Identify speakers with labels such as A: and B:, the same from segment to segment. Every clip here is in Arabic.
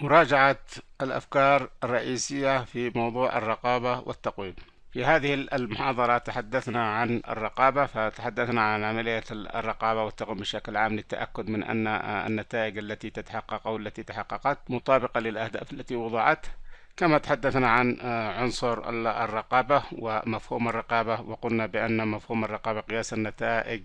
A: مراجعة الأفكار الرئيسية في موضوع الرقابة والتقويم في هذه المحاضرة تحدثنا عن الرقابة فتحدثنا عن عملية الرقابة والتقويم بشكل عام للتأكد من أن النتائج التي تتحقق أو التي تحققت مطابقة للأهداف التي وضعت كما تحدثنا عن آه، عنصر الرقابة ومفهوم الرقابة وقلنا بأن مفهوم الرقابة قياس النتائج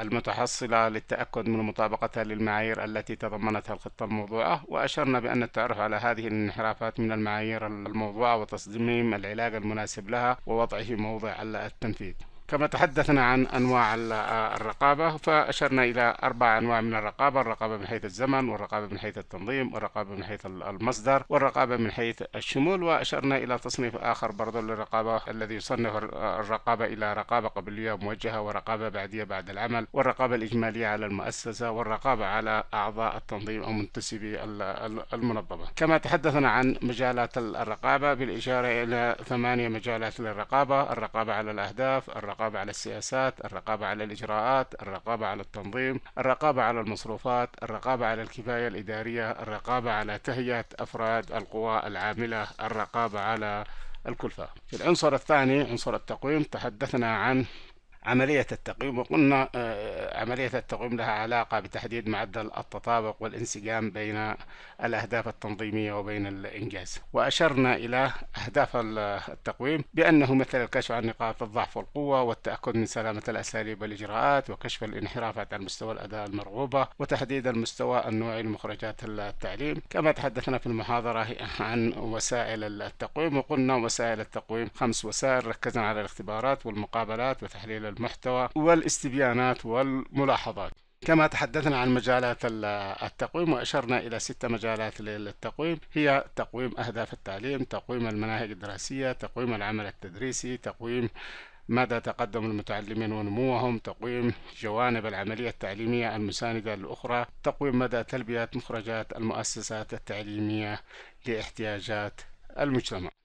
A: المتحصلة للتأكد من مطابقتها للمعايير التي تضمنتها الخطة الموضوعة وأشرنا بأن التعرف على هذه الانحرافات من المعايير الموضوعة وتصميم العلاج المناسب لها ووضعه في موضع التنفيذ كما تحدثنا عن أنواع آه، الرقابة فأشرنا إلى أربع أنواع من الرقابة الرقابة من حيث الزمن والرقابة من حيث التنظيم والرقابة من حيث المصدر والرقابة من حيث الشمول وأشرنا إلى تصنيف آخر برضو للرقابة الذي يصنف آه، الرقابة إلى رقابة قبلية موجهة ورقابة بعدية بعد العمل والرقابة الإجمالية على المؤسسة والرقابة على أعضاء التنظيم أو منتسبي المنظمة كما تحدثنا عن مجالات الرقابة بالإشارة إلى ثمانية مجالات للرقابة الرقابة على الأهداف الرقابة الرقابة على السياسات الرقابة على الإجراءات الرقابة على التنظيم الرقابة على المصروفات الرقابة على الكفاية الإدارية الرقابة على تهيئة أفراد القوى العاملة الرقابة على الكلفة في العنصر الثاني عنصر التقويم تحدثنا عن عملية التقييم وقلنا آه، عملية التقويم لها علاقة بتحديد معدل التطابق والانسجام بين الأهداف التنظيمية وبين الإنجاز وأشرنا إلى أهداف التقويم بأنه مثل الكشف عن نقاط الضعف والقوة والتأكد من سلامة الأساليب والإجراءات وكشف الانحرافات عن مستوى الأداء المرغوبة وتحديد المستوى النوعي لمخرجات التعليم كما تحدثنا في المحاضرة عن وسائل التقويم وقلنا وسائل التقويم خمس وسائل ركزنا على الاختبارات والمقابلات وتحليل المحتوى والاستبيانات وال والملاحظات كما تحدثنا عن مجالات التقويم وأشرنا إلى ست مجالات للتقويم هي تقويم أهداف التعليم تقويم المناهج الدراسية تقويم العمل التدريسي تقويم مدى تقدم المتعلمين ونموهم تقويم جوانب العملية التعليمية المساندة الأخرى تقويم مدى تلبية مخرجات المؤسسات التعليمية لاحتياجات المجتمع